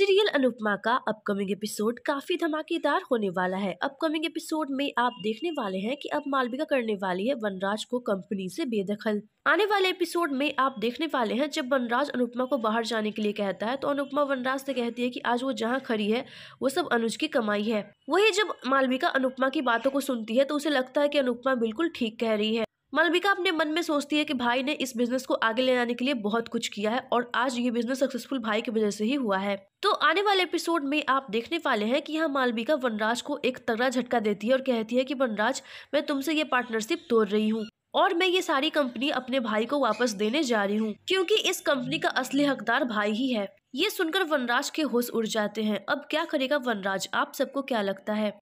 serial Anupama का upcoming episode काफी धमाकेदार होने वाला है अपकमिंग एपिसोड में आप देखने वाले हैं कि अब मालविका करने वाली है वनराज को कंपनी से बेदखल आने वाले एपिसोड में आप देखने वाले हैं जब वनराज अनुपमा को बाहर जाने के लिए कहता है तो अनुपमा वनराज से कहती है कि आज वो जहाँ खड़ी है वो सब अनुज की कमाई है वही जब मालविका अनुपमा की बातों को सुनती है तो उसे लगता है कि अनुपमा बिल्कुल ठीक कह रही है मलबिका अपने मन में सोचती है कि भाई ने इस बिजनेस को आगे ले जाने के लिए बहुत कुछ किया है और आज ये बिजनेस सक्सेसफुल भाई की वजह से ही हुआ है तो आने वाले एपिसोड में आप देखने वाले हैं कि यहाँ मालविका वनराज को एक तगड़ा झटका देती है और कहती है कि वनराज मैं तुमसे ये पार्टनरशिप तोड़ रही हूँ और मैं ये सारी कंपनी अपने भाई को वापस देने जा रही हूँ क्योंकि इस कंपनी का असली हकदार भाई ही है ये सुनकर वनराज के होश उड़ जाते हैं अब क्या करेगा वनराज आप सबको क्या लगता है